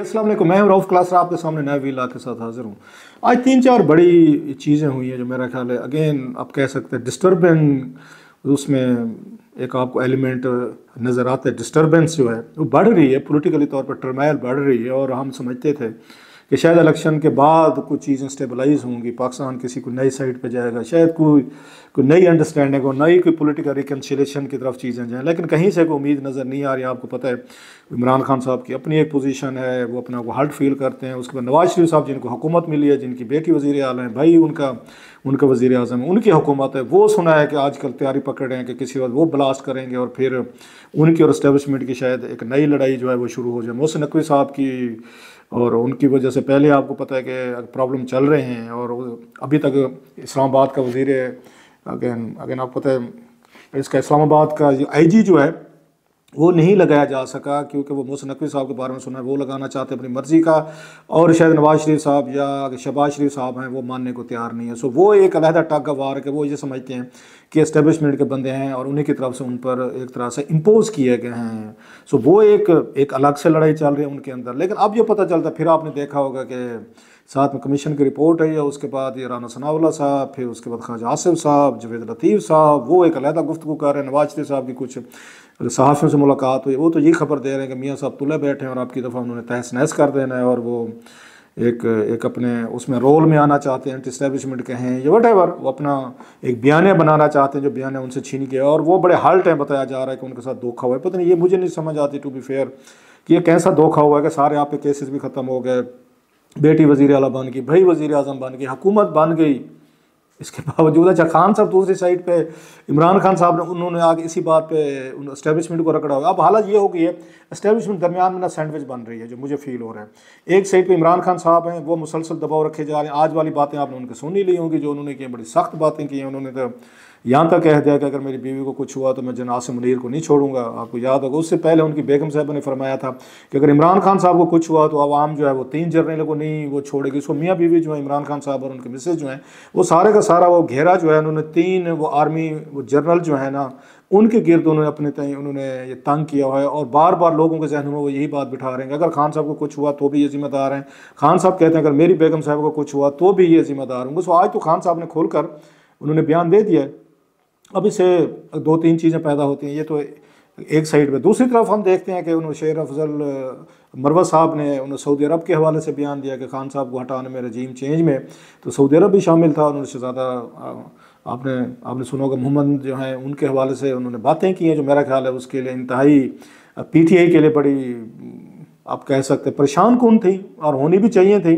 अस्सलाम वालेकुम मैं रऊफ़ क्लासरा आपके सामने नए वीला के साथ हाज़िर हूँ आज तीन चार बड़ी चीज़ें हुई हैं जो मेरा ख्याल है अगेन आप कह सकते हैं डिस्टर्बेंस उसमें एक आपको एलिमेंट नज़र आता है डिस्टर्बेंस जो है वो बढ़ रही है पोलिटिकली तौर पर टर्मैल बढ़ रही है और हम समझते थे कि शायद इलेक्शन के बाद कुछ चीज़ें स्टेबलाइज होंगी पाकिस्तान किसी को नई साइड पे जाएगा शायद कोई कोई नई अंडरस्टैंडिंग और नई कोई पॉलिटिकल रिकनसिलेशन की तरफ चीज़ें जाएँ लेकिन कहीं से कोई उम्मीद नज़र नहीं आ रही आपको पता है इमरान खान साहब की अपनी एक पोजीशन है वो अपना को हर्ट फील करते हैं उसके बाद नवाज शरीफ साहब जिनको हुकूमत मिली है जिनकी बेटी वज़ी अल हैं भाई उनका उनका वज़ी अजम है उनकी हुकूमत है वो सुना है कि आजकल तैयारी पकड़ रहे हैं कि किसी वक्त वो ब्लास्ट करेंगे और फिर उनकी और इस्टेबलिशमेंट की शायद एक नई लड़ाई जो है वो शुरू हो जाए मोहसिन नकवी साहब की और उनकी वजह से पहले आपको पता है कि प्रॉब्लम चल रहे हैं और अभी तक इस्लामाबाद का वजीर अगेन अगेन आपको पता है इसका इस्लामाबाद का आई जी जो है वो नहीं लगाया जा सका क्योंकि वो मोहसिन नकवी साहब के बारे में सुना है वो लगाना चाहते हैं अपनी मर्ज़ी का और शायद नवाज शरीफ साहब या शहबाज शरीफ साहब हैं वो मानने को तैयार नहीं है सो वो एक अलहदा टग वार है वो ये समझते हैं कि इस्टेबलिशमेंट के बंदे हैं और उन्हीं की तरफ से उन पर एक तरह से इम्पोज़ किए गए हैं सो वो एक एक अलग से लड़ाई चल रही है उनके अंदर लेकिन अब जो पता चलता फिर आपने देखा होगा कि साथ में कमीशन की रिपोर्ट आई है उसके बाद ये राना सनावला साहब फिर उसके बाद ख्वाजा आसिफ साहब जवेद लतीफ़ साहब वो एक अलहदा गुफ्तु कर रहे हैं नवाज शरीफ साहब की कुछ सहाफ़ियों से मुलाकात हुई वो तो ये खबर दे रहे हैं कि मियाँ साहब तुले बैठे हैं और आपकी दफ़ा उन्होंने तहस नहस कर देना है और वो एक एक अपने उसमें रोल में आना चाहते हैं एंटी के हैं या वट एवर वो अपना एक बयान बनाना चाहते हैं जो बयान उनसे छीन के और वो बड़े हाल्ट हैं बताया जा रहा है कि उनके साथ धोखा हुआ है पता नहीं ये मुझे नहीं समझ आती टू बी फेयर कि ये कैसा धोखा हुआ है कि सारे यहाँ पे केसेस भी ख़त्म हो गए बेटी वजीर अला बन गई भाई वजीर अजम बन गई हुकूमत बन गई इसके बावजूद अच्छा खान साहब दूसरी साइड पे इमरान खान साहब ने उन्होंने आगे इसी बात पे इस्टेबलिशमेंट को रखड़ा हुआ अब हालत ये हो गई है इस्टेबलिशमेंट दरमियान में ना सैंडविच बन रही है जो मुझे फील हो रहा है एक साइड पे इमरान खान साहब हैं वो मुसलसल दबाव रखे जा रहे हैं आज वाली बातें आपने उनकी सुनी ली होंगी जो उन्होंने की बड़ी सख्त बातें की हैं उन्होंने तो यहाँ तक कह दिया कि अगर मेरी बीवी को कुछ हुआ तो मैं जनाज मुनीर को नहीं छोड़ूंगा आपको याद होगा उससे पहले उनकी बेगम साहब ने फरमाया था कि अगर इमरान खान साहब को कुछ हुआ तो आवाम जो है वो तीन जर्नलों को नहीं वो छोड़ेगी उसको मियाँ बीवी जो है इमरान खान साहब और उनके मिसेज जो हैं वो सारे का सारा वो घेरा जो है उन्होंने तीन वो आर्मी वो जर्नल जो है ना उनके गिरद उन्होंने अपने तय उन्होंने ये तंग किया हुआ है और बार बार लोगों के जहन में वो यही बात बिठा रहे हैं अगर खान साहब को कुछ हुआ तो भी ये जिम्मेदार हैं खान साहब कहते हैं अगर मेरी बेगम साहब को कुछ हुआ तो भी ये जिम्मेदार होंगे सो आज तो खान साहब ने खोल कर उन्होंने बयान दे दिया है अब इससे दो तीन चीज़ें पैदा होती हैं ये तो एक साइड पे दूसरी तरफ हम देखते हैं कि उन्होंने शेर अफजल मरवा साहब ने उन्होंने सऊदी अरब के हवाले से बयान दिया कि खान साहब को हटाने में रजीम चेंज में तो सऊदी अरब भी शामिल था उन्होंने ज़्यादा आपने आपने सुना होगा मोहम्मद जो हैं उनके हवाले से उन्होंने बातें की हैं जो मेरा ख्याल है उसके लिए इंतहाई पी टी आई के लिए बड़ी आप कह सकते परेशान कौन थी और होनी भी चाहिए थी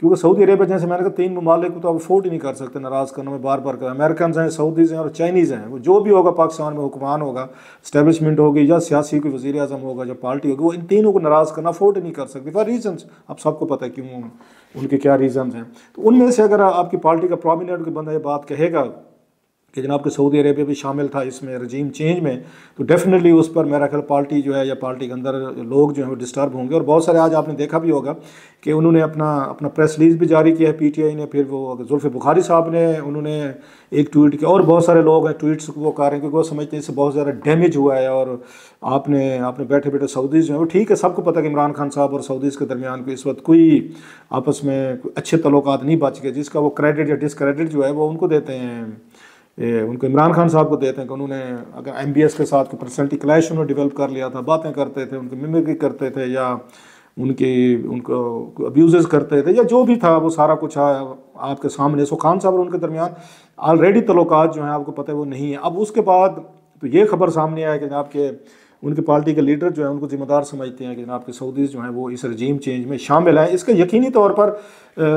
क्योंकि सऊदी अरेबिया जैसे मैंने कहा तीन ममालिक तो आप अफोर्ड ही नहीं कर सकते नाराज़ करना में बार बार कर अमेरिकन हैं सऊदीज़ हैं और चाइनीज़ हैं वो जो भी होगा पाकिस्तान में हुक्मान होगा स्टैब्लिशमेंट होगी या सियासी कोई वजी अजम होगा या पार्टी होगी वो इन तीनों को नाराज़ करना अफोर्ड नहीं कर सकती फॉर रीजन्स आप सबको पता है क्यों उनके क्या रीजन हैं तो उनमें से अगर आपकी पार्टी का प्रोमिनेंट बंदा ये बात कहेगा कि जनाब के सऊदी अरेबिया भी शामिल था इसमें रजीम चेंज में तो डेफिनेटली उस पर मेरा ख्याल पार्टी जो है या पार्टी के अंदर लोग जो हैं वो डिस्टर्ब होंगे और बहुत सारे आज आपने देखा भी होगा कि उन्होंने अपना अपना प्रेस रिलीज भी जारी किया है पीटीआई ने फिर वो जुल्फ़ बुखारी साहब ने उन्होंने एक ट्वीट किया और बहुत सारे लोग हैं ट्वीट्स वो कर रहे हैं क्योंकि वो समझते हैं इससे बहुत ज़्यादा डैमेज हुआ है और आपने आपने बैठे बैठे सऊदीज़ जो है वो ठीक है सबको पता कि इमरान खान साहब और सऊदीज़ के दरमियान को इस वक्त कोई आपस में अच्छे तलुक नहीं बच गए जिसका वो क्रेडिट या डिसक्रेडिट जो है वो उनको देते हैं ये उनको इमरान खान साहब को देते हैं कि उन्होंने अगर एम बी एस के साथ पर्सनलिटी क्लैश उन्होंने डेवलप कर लिया था बातें करते थे उनकी मिमिक्री करते थे या उनकी उनको अब्यूज़ करते थे या जो भी था वो सारा कुछ आया आपके सामने सो खान साहब और उनके दरमियान ऑलरेडी तलुकत जो हैं आपको पता है वो नहीं है अब उसके बाद तो ये खबर सामने आया कि आपके उनके पार्टी के लीडर जो है उनको जिम्मेदार समझते हैं कि जनाब के सऊदीज़ जो हैं वो इस रजीम चेंज में शामिल हैं इसका यकीनी तौर पर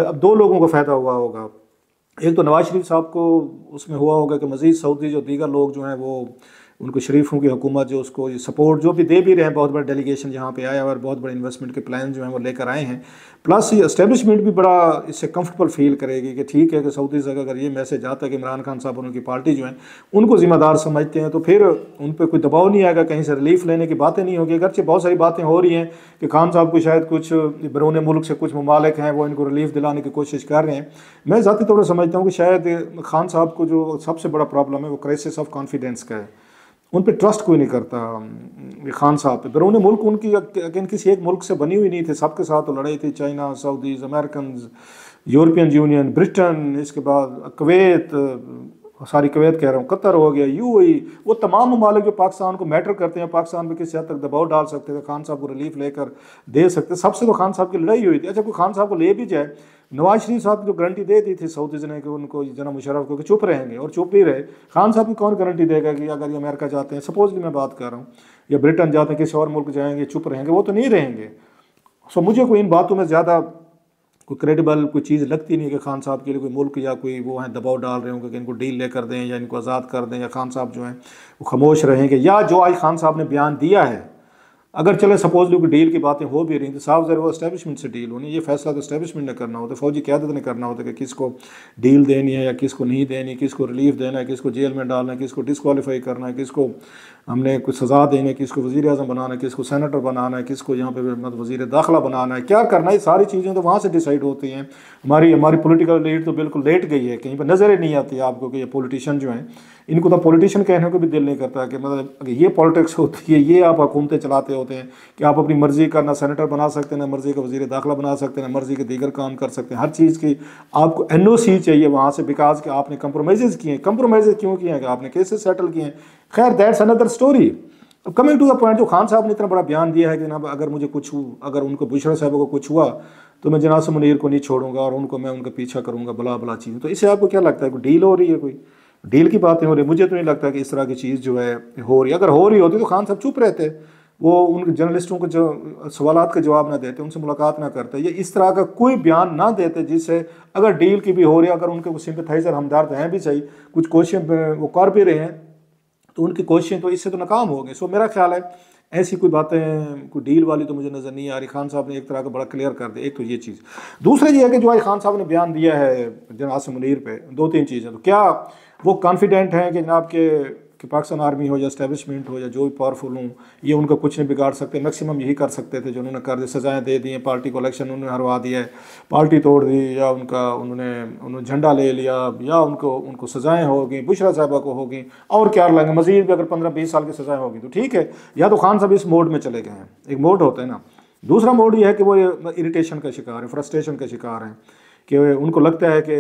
अब दो लोगों को फ़ायदा हुआ होगा एक तो नवाज शरीफ साहब को उसमें हुआ होगा कि मजीद सऊदी जो दीगर लोग जो हैं वो उनको शरीफों की हुकूमत जो उसको सपोर्ट जो भी दे भी रहे हैं बहुत बड़ा डेलीगेशन यहाँ पे आया और बहुत बड़े इन्वेस्टमेंट के प्लान जो हैं वो लेकर आए हैं प्लस ये इस्टेब्लिशमेंट भी बड़ा इससे कंफर्टेबल फील करेगी कि ठीक है कि सऊदी से अगर ये मैसेज आता है कि इमरान खान साहब और उनकी पार्टी जो है उनको ज़िम्मेदार समझते हैं तो फिर उन पर कोई दबाव नहीं आएगा कहीं से रिलीफ लेने की बातें नहीं होगी अगरचे बहुत सारी बातें हो रही हैं कि खान साहब को शायद कुछ बरून मुल्क से कुछ ममालिक हैं वो इनको रिलीफ दिलाने की कोशिश कर रहे हैं मैं ज़ाती तौर पर समझता हूँ कि शायद खान साहब को जो सबसे बड़ा प्रॉब्लम है वो क्राइसिस ऑफ कॉन्फिडेंस का है उन पर ट्रस्ट कोई नहीं करता खान साहब पर फिर उन्हें मुल्क उनकी अगेन किसी एक मुल्क से बनी हुई नहीं थे सबके साथ तो लड़े थे China Saudis American European Union Britain इसके बाद कवैत सारी कवैत कह रहा हूँ कतर हो गया यू ई वो तमाम ममालिक जो पाकिस्तान को मैटर करते हैं पाकिस्तान पर किसी हद तक दबाव डाल सकते थे खान साहब को रिलीफ लेकर दे सकते सबसे तो खान साहब की लड़ाई हुई थी अच्छा कोई खान साहब को ले भी जाए नवाज शरीफ साहब जो गारंटी दे दी थी सऊदीज ने कि उनको जना मुशरफ को कि चुप रहेंगे और चुप ही रहे खान साहब की कौन गारंटी देगा कि अगर ये अमेरिका जाते हैं सपोजली मैं बात कर रहा हूँ या ब्रिटेन जाते हैं किसी और मुल्क जाएंगे चुप रहेंगे वो तो नहीं रहेंगे सो मुझे कोई इन बातों में ज़्यादा कोई क्रेडिबल कोई चीज़ लगती नहीं है कि खान साहब के लिए कोई मुल्क या कोई वो हैं दबाव डाल रहे होंगे कि इनको डील ले कर दें या इनको आज़ाद कर दें या खान साहब जो हैं वो खामोश रहेंगे या जो आज खान साहब ने बयान दिया है अगर चले सपोज लो डील की बातें हो भी रही तो साफ जरूर वो इस्टेबलिशमेंट से डील होनी ये फैसला तो इस्टेबलिशमेंट ने करना होता है फौजी क्यादत ने करना होता है कि किसको डील देनी है या किसको नहीं देनी किसको रिलीफ देना है किसको जेल में डालना है किसको डिसकॉलीफाई करना है किसको हमने कुछ सज़ा देनी है किसको वज़ी अजम बनाना है किसको सैनटर बनाना है किसको यहाँ पर मतलब वज़ी दाखिला बनाना है क्या करना है सारी चीज़ें तो वहाँ से डिसाइड होती हैं हमारी हमारी पोलिटिकल लीड तो बिल्कुल लेट गई है कहीं पर नज़र ही नहीं आती आपको कि ये पोलिटिशन जो हैं इनको तो पॉलिटिशियन कहने को भी दिल नहीं करता कि मतलब ये पॉलिटिक्स होती है ये आप हुकूमतें चलाते होते हैं कि आप अपनी मर्ज़ी का ना सेनेटर बना सकते हैं ना मर्ज़ी का वजीर दाखिला बना सकते हैं ना मर्ज़ी के दीगर काम कर सकते हैं हर चीज़ की आपको एन ओ सी चाहिए वहाँ से बिकॉज के आपने कंप्रोमाइज़ किए हैं कंप्रोमाइज़ क्यों किए हैं कि आपने कैसे सेटल किए हैं खैर दैट्स अनदर स्टोरी अब कमिंग टू द पॉइंट जो खान साहब ने इतना बड़ा बयान दिया है कि जनाब अगर मुझे कुछ अगर उनको बुशर साहब को कुछ हुआ तो मैं जनासम मुनीर को नहीं छोड़ूंगा और उनको मैं उनका पीछा करूंगा बला बला चीज़ तो इससे आपको क्या लगता है कोई डील हो रही है कोई डील की बातें हो रही मुझे तो नहीं लगता कि इस तरह की चीज़ जो है हो रही अगर हो रही होती तो खान साहब चुप रहते वो उन जर्नलिस्टों को जो सवाल का जवाब ना देते उनसे मुलाकात ना करते ये इस तरह का कोई बयान ना देते जिससे अगर डील की भी हो रही है अगर उनके कुछ सिंपथाइज़र हमदार तो हैं भी सही कुछ कोशिशें वो कर भी रहे हैं तो उनकी कोशिशें तो इससे तो नाकाम हो गई सो मेरा ख्याल है ऐसी कोई बातें कोई डील वाली तो मुझे नज़र नहीं आ रही खान साहब ने एक तरह का बड़ा क्लियर कर दिया एक तो ये चीज़ दूसरा ये है कि जो आई खान साहब ने बयान दिया है जनासम मुनीर पर दो तीन चीज़ें तो क्या वो कॉन्फिडेंट हैं कि जनाब के कि पाकिस्तान आर्मी हो या इस्टेबलिशमेंट हो या जो भी पावरफुल हूँ ये उनका कुछ नहीं बिगाड़ सकते मैक्सिमम यही कर सकते थे जो उन्होंने कर दी सजाएं दे दी पार्टी को इलेक्शन उन्होंने हरवा दिया है पार्टी तोड़ दी या उनका उन्होंने उन्होंने झंडा ले लिया या उनको उनको सजाएं हो गई बुशरा साहबा को होगी और क्या लेंगे मजीद भी अगर पंद्रह बीस साल की सजाएं होगी तो ठीक है या तो खान साहब इस मोड में चले गए हैं एक मोड होता है ना दूसरा मोड ये है कि वो इरीटेशन का शिकार है फ्रस्ट्रेशन का शिकार है कि उनको लगता है कि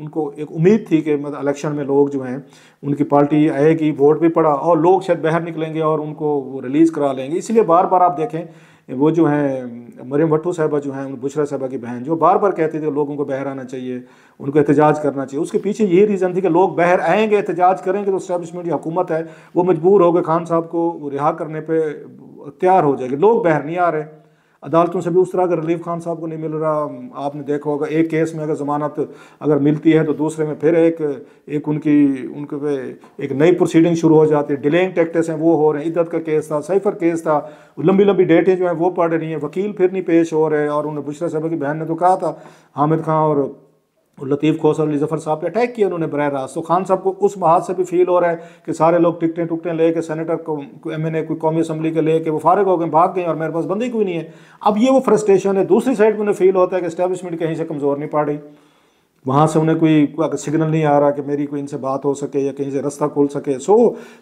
उनको एक उम्मीद थी कि मतलब इलेक्शन में लोग जो हैं उनकी पार्टी आएगी वोट भी पड़ा और लोग शायद बाहर निकलेंगे और उनको वो रिलीज़ करा लेंगे इसलिए बार बार आप देखें वो जो हैं मरियम भट्टू साहबा जो हैं बुशरा साहबा की बहन जो बार बार कहती थी लोगों को बाहर आना चाहिए उनको एहतजाज करना चाहिए उसके पीछे यही रीज़न थी कि लोग बाहर आएंगे एहतजाज करेंगे तो स्टैब्लिशमेंट जो हुकूमत है वो मजबूर हो गए खान साहब को रिहा करने पर तैयार हो जाएगी लोग बाहर नहीं आ रहे अदालतों से भी उस तरह का रिलीफ खान साहब को नहीं मिल रहा आपने देखा होगा एक केस में अगर ज़मानत अगर मिलती है तो दूसरे में फिर एक एक उनकी उनके पे एक नई प्रोसीडिंग शुरू हो जाती है डिलेइंग टैक्टिस हैं वो हो रहे हैं इद्दत का केस था सैफर केस था लंबी लंबी डेटें जो हैं वो पड़ रही हैं वकील फिर नहीं पेश हो रहे और उन्हें बुशरा साहब की बहन ने तो कहा था हामिद खां और लतीफ़ खोस और जफ़र साहब पे अटैक किया उन्होंने बरह रास्त तो खान साहब को उस बात से भी फील हो रहा है कि सारे लोग टिकटें टुकटें ले के सेनेटर को एम एन ए कोई कौमी असम्बली के ले के वो फारग हो गए भाग गए और मेरे पास बंदी कोई नहीं है अब ये वो फ्रस्ट्रेशन है दूसरी साइड में उन्हें फील होता है कि इस्टेबलिशमेंट कहीं से कमज़ोर नहीं पड़ रही वहाँ से उन्हें कोई सिग्नल नहीं आ रहा कि मेरी कोई इनसे बात हो सके या कहीं से रास्ता खोल सके सो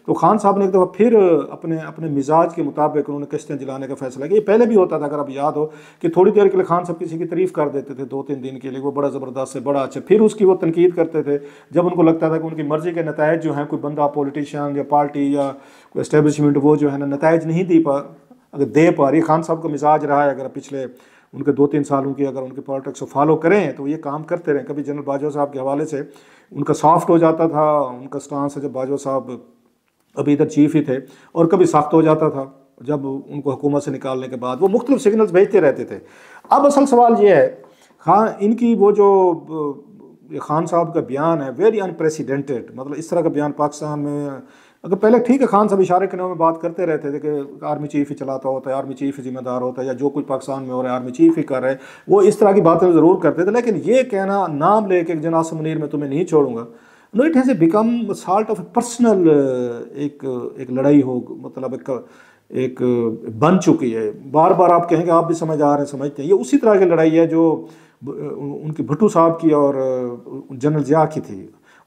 तो खान साहब ने एक दफ़ा फिर अपने अपने मिजाज के मुताबिक उन्होंने किस्तें जलाने का फैसला किया ये पहले भी होता था अगर आप याद हो कि थोड़ी देर के लिए खान साहब किसी की तरीफ कर देते थे दो तीन दिन के लिए वो बड़ा ज़बरदस्त से बड़ा अच्छा फिर उसकी वो तनकीद करते थे जब उनको लगता था कि उनकी मर्ज़ी के नतज जो हैं कोई बंदा पॉलिटिशन या पार्टी या कोई इस्टेबलिशमेंट वो जो है ना नतज नहीं दे पा अगर दे पा रही खान साहब का मिजाज रहा है अगर पिछले उनके दो तीन सालों की अगर उनके पॉलिटिक्स को फॉलो करें तो ये काम करते रहें कभी जनरल बाजवा साहब के हवाले से उनका सॉफ्ट हो जाता था उनका स्टांस है जब बाजवा साहब अभी इधर चीफ ही थे और कभी सख्त हो जाता था जब उनको हुकूमत से निकालने के बाद वो मुख्तलिफ सिग्नल्स भेजते रहते थे अब असल सवाल ये है खान हाँ, इनकी वो जो खान साहब का बयान है वेरी अनप्रेसिडेंटेड मतलब इस तरह का बयान पाकिस्तान में अगर पहले ठीक है खान साहब इशारे के नाम में बात करते रहते थे कि आर्मी चीफ ही चलाता होता है आर्मी चीफ जिम्मेदार होता है या जो कुछ पाकिस्तान में हो रहा है आर्मी चीफ ही कर रहे हैं वो इस तरह की बातें ज़रूर करते थे लेकिन ये कहना नाम ले कि जनास मनीर में तुम्हें नहीं छोड़ूंगा no it has a become salt of a personal एक एक लड़ाई हो मतलब एक एक बन चुकी है बार बार आप कहेंगे आप भी समझ आ रहे हैं समझते हैं ये उसी तरह की लड़ाई है जो उनकी भुट्टू साहब की और जनरल जिया की थी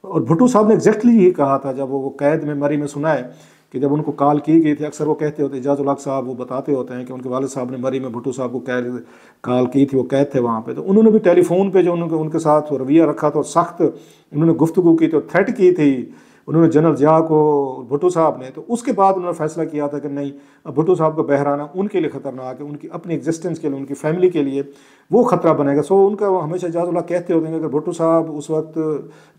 और भुट्टो साहब ने एग्जैक्टली ये कहा था जब वो कैद में मरी में सुना है कि जब उनको कॉल की गई थी अक्सर वो कहते होते एजाज उलाक साहब वो बताते होते हैं कि उनके वाले साहब ने मरी में भुट्टो साहब को कैद कॉल की थी वो कैद थे वहाँ पे तो उन्होंने भी टेलीफोन पे जो उनके उनके साथ रवैया रखा था और सख्त उन्होंने गुफ्तु की थी और थ्रेट की थी उन्होंने जनरल जिया को भुट्टो साहब ने तो उसके बाद उन्होंने फैसला किया था कि नहीं भुट्टो साहब का बहराना उनके लिए ख़तरनाक है उनकी अपनी एग्जिस्टेंस के लिए उनकी फैमिली के लिए वो ख़तरा बनेगा सो उनका हमेशा इजाज़ुल्ला कहते होते हैं अगर भुट्टो साहब उस वक्त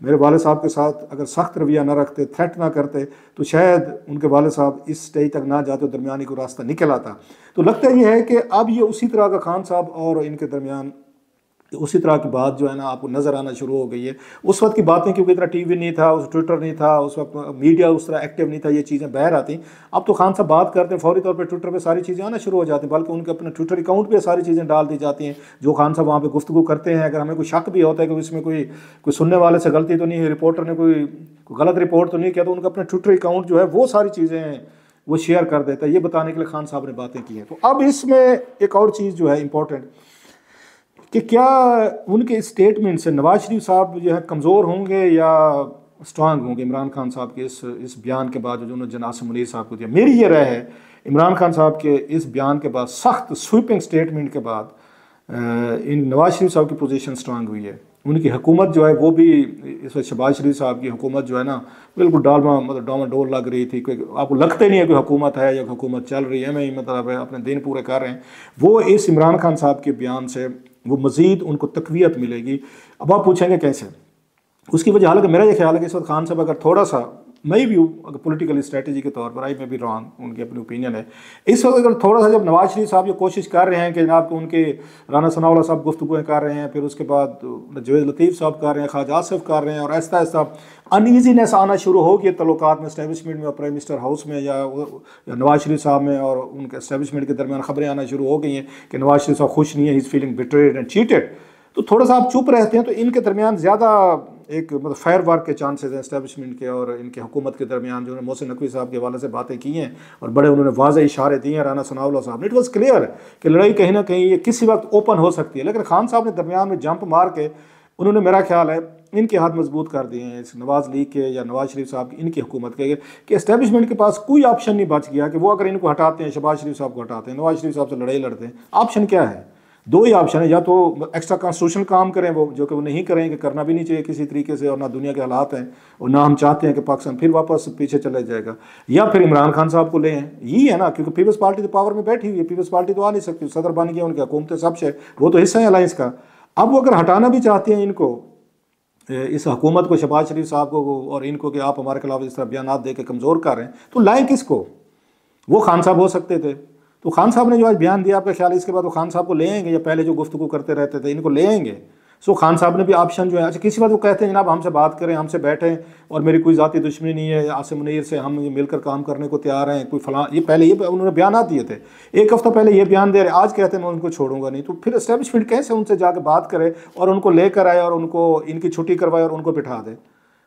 मेरे वाले साहब के साथ अगर सख्त रवैया ना रखते थ्रेट ना करते तो शायद उनके वाले साहब इस स्टेज तक ना जाते दरमियानी को रास्ता निकल आता तो लगता ही है कि अब ये उसी तरह का खान साहब और इनके दरमियान उसी तरह की बात जो है ना आपको नज़र आना शुरू हो गई है उस वक्त की बातें क्योंकि इतना टीवी नहीं था उस ट्विटर नहीं था उस वक्त मीडिया उस तरह एक्टिव नहीं था ये चीज़ें बहर आती अब तो खान साहब बात करते हैं फौरी तौर पर ट्विटर पर सारी चीज़ें आना शुरू हो जाती हैं बल्कि उनके अपने ट्विटर अकाउंट पर सारी चीज़ें डाल दी जाती हैं जो खान साहब वहाँ पर गुफ्तु करते हैं अगर हमें कोई शक भी होता है कि इसमें कोई कोई सुनने वाले से गलती तो नहीं है रिपोर्टर ने कोई गलत रिपोर्ट तो नहीं किया तो उनका अपने ट्विटर अकाउंट जो है वो सारी चीज़ें वो शेयर कर देता है ये बताने के लिए खान साहब ने बातें की हैं तो अब इसमें एक और चीज़ जो है इम्पोर्टेंट कि क्या उनके स्टेटमेंट से नवाज शरीफ साहब जो है कमज़ोर होंगे या स्ट्रांग होंगे इमरान खान साहब के इस इस बयान के बाद जो उन्होंने जनासम मुनीर साहब को दिया मेरी ये राय है इमरान खान साहब के इस बयान के बाद सख्त स्वीपिंग स्टेटमेंट के बाद इन नवाज शरीफ साहब की पोजीशन स्ट्रांग हुई है उनकी हुकूमत जो है वो भी इस वक्त शबाज शरीफ साहब की हुकूमत जो है ना बिल्कुल डालमा मतलब डामा डोल लग रही थी कोई आपको लगता नहीं है कोई हुकूमत है या हुकूमत चल रही है मैं मतलब अपने दिन पूरे कर रहे हैं वो इस इमरान खान साहब के बयान से वो मज़ीद उनको तकवीत मिलेगी अब आप पूछेंगे कैसे उसकी वजह हालांकि मेरा ये ख्याल है कि इस वक्त खान साहब अगर थोड़ा सा मई व्यू अगर पोलिटिकल स्ट्रेटजी के तौर पर आई मैं भी रॉन्ग उनकी अपनी ओपिनियन है इस वक्त अगर थोड़ा सा जब नवाज शरीफ साहब ये कोशिश कर रहे हैं कि जनाब को उनके राना सनावला साहब गुफ्तुएँ कर रहे हैं फिर उसके बाद जवेद लतीफ़ साहब कर रहे हैं खाज आसफ कर रहे हैं और ऐसा ऐसा अनईजीनेस आना शुरू हो गया तल्लक में इस्टेबलिशमेंट में और प्राइम मिनिस्टर हाउस में या, या नवाज शरीफ साहब में और उनके इस्टेबलिशमेंट के दरमियान ख़बरें आना शुरू हो गई हैं कि नवाज शरीफ साहब खुश नहीं है is feeling betrayed and cheated तो थोड़ा सा आप चुप रहते हैं तो इनके दरमियान ज़्यादा एक मतलब फायर वार के चांसेस हैं इस्टेबलिशमेंट के और इनके हुकूमत के दरमियान जो मोहसिन नकवी साहब के हवाले से बातें की हैं और बड़े उन्होंने वाज इशारे दिए हैं राना सनाउल्ला साहब ने इट वॉज़ क्लियर कि लड़ाई कहीं ना कहीं ये किसी वक्त ओपन हो सकती है लेकिन खान साहब ने दरमियान में जंप मार के उन्होंने मेरा ख्याल है इनके हाथ मजबूत कर दिए हैं इस नवाज़ लीग के या नवाज शरीफ साहब की इनकी हुकूमत के कि इस्टेबलिशमेंट के पास कोई ऑप्शन नहीं बच गया कि वो अगर इनको हटाते हैं शबाज़ शरीफ साहब को हटाते हैं नवाज शरीफ साहब से लड़ाई लड़ते हैं ऑप्शन क्या है दो ही ऑप्शन है या तो एक्स्ट्रा कॉन्स्टिट्यूशन काम करें वो जो कि वो नहीं करें कि करना भी नहीं चाहिए किसी तरीके से और ना दुनिया के हालात हैं और ना हम चाहते हैं कि पाकिस्तान फिर वापस पीछे चला जाएगा या फिर इमरान खान साहब को ले हैं यही है ना क्योंकि पीपल्स पार्टी तो पावर में बैठी हुई है पीपल्स पार्टी तो आ नहीं सकती सदर बन गया उनकी हुकूमत सब शहर वो तो हिस्सा है अलायंस का अब वो अगर हटाना भी चाहते हैं इनको इस हुकूमत को शहबाज शरीफ साहब को और इनको कि आप हमारे खिलाफ इस तरह बयान दे के कमज़ोर कर रहे हैं तो लाए को वो खान साहब हो सकते थे तो खान साहब ने जो आज बयान दिया आपका ख्याल इसके बाद वो खान साहब को लेंगे या पहले जो गुफ्तु करते रहते थे इनको लेंगे सो खान साहब ने भी ऑप्शन जो है अच्छा किसी बात वो कहते हैं जनाब हमसे बात करें हमसे बैठें और मेरी कोई ज़ाती दुश्मनी नहीं है आसिम मुनीर से हम मिलकर काम करने को तैयार हैं कोई फला ये पहले ये उन्होंने बयान आ दिए थे एक हफ़्ता पहले ये बयान दे रहे आज कहते हैं मैं उनको छोड़ूंगा नहीं तो फिर इस्टेब्लिशमेंट कैसे उनसे जाकर बात करें और उनको लेकर आए और उनको इनकी छुट्टी करवाए और उनको बिठा दे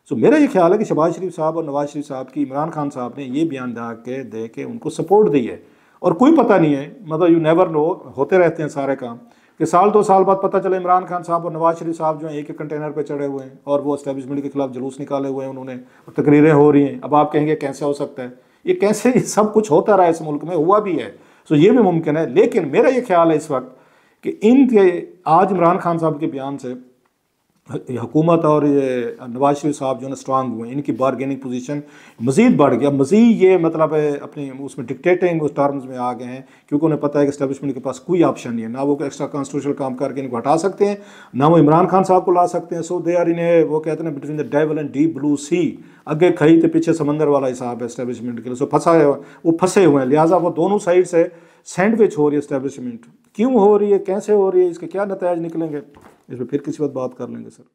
सो मेरा ये ख्याल है कि शबाज शरीफ साहब और नवाज शरीफ साहब की इमरान खान साहब ने ये बयान दा के दे के उनको सपोर्ट दी है और कोई पता नहीं है मतलब यू नेवर नो होते रहते हैं सारे काम कि साल दो साल बाद पता चले इमरान खान साहब और नवाज शरीफ साहब जो हैं एक एक कंटेनर पे चढ़े हुए हैं और वो इस्टेबलिशमेंट के खिलाफ जुलूस निकाले हुए हैं उन्होंने तकरीरें हो रही हैं अब आप कहेंगे कैसे हो सकता है ये कैसे ये सब कुछ होता रहा है इस मुल्क में हुआ भी है सो ये भी मुमकिन है लेकिन मेरा ये ख्याल है इस वक्त कि इनके आज इमरान खान साहब के बयान से हुकूमत और ये नवाज शरीफ साहब जो है स्ट्रांग हुए इनकी बारगेनिंग पोजीशन मज़ीद बढ़ गया मज़ीद ये मतलब अपनी उसमें डिक्टेटिंग उस टर्म्स में आ गए हैं क्योंकि उन्हें पता है कि इस्टेबलिशमेंट के पास कोई ऑप्शन नहीं है ना वो एक्स्ट्रा कॉन्स्टिट्यूशनल काम करके इनको हटा सकते हैं ना वो इमरान खान साहब को ला सकते हैं सो दे आर इन्हें वो कहते हैं between the devil and deep blue sea आगे खई तो पीछे समंदर वाला हिसाब है इस्टेबलिशमेंट के लिए सो फंसा है वो फंसे हुए हैं लिहाजा वो दोनों साइड से सैंडविच हो रही है इस्टेबलिशमेंट क्यों हो रही है कैसे हो रही है इसके क्या नतज निकलेंगे इस पर फिर किसी बात बात कर लेंगे सर